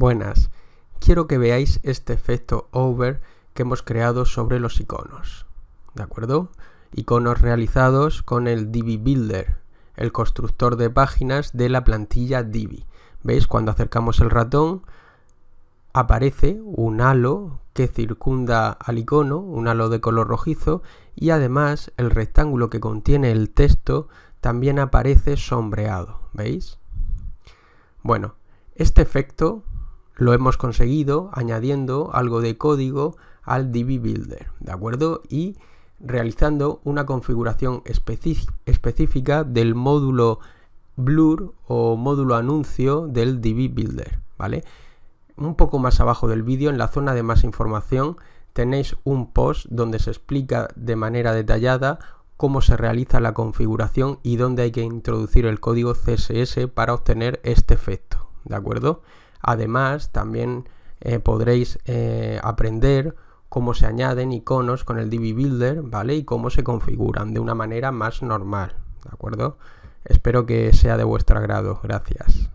Buenas, quiero que veáis este efecto over que hemos creado sobre los iconos, ¿de acuerdo? Iconos realizados con el Divi Builder, el constructor de páginas de la plantilla Divi. ¿Veis? Cuando acercamos el ratón aparece un halo que circunda al icono, un halo de color rojizo, y además el rectángulo que contiene el texto también aparece sombreado, ¿veis? Bueno, este efecto lo hemos conseguido añadiendo algo de código al DB Builder, ¿de acuerdo? Y realizando una configuración específica del módulo blur o módulo anuncio del DB Builder, ¿vale? Un poco más abajo del vídeo, en la zona de más información, tenéis un post donde se explica de manera detallada cómo se realiza la configuración y dónde hay que introducir el código CSS para obtener este efecto, ¿de acuerdo? Además, también eh, podréis eh, aprender cómo se añaden iconos con el DB Builder, ¿vale? Y cómo se configuran de una manera más normal, ¿de acuerdo? Espero que sea de vuestro agrado. Gracias.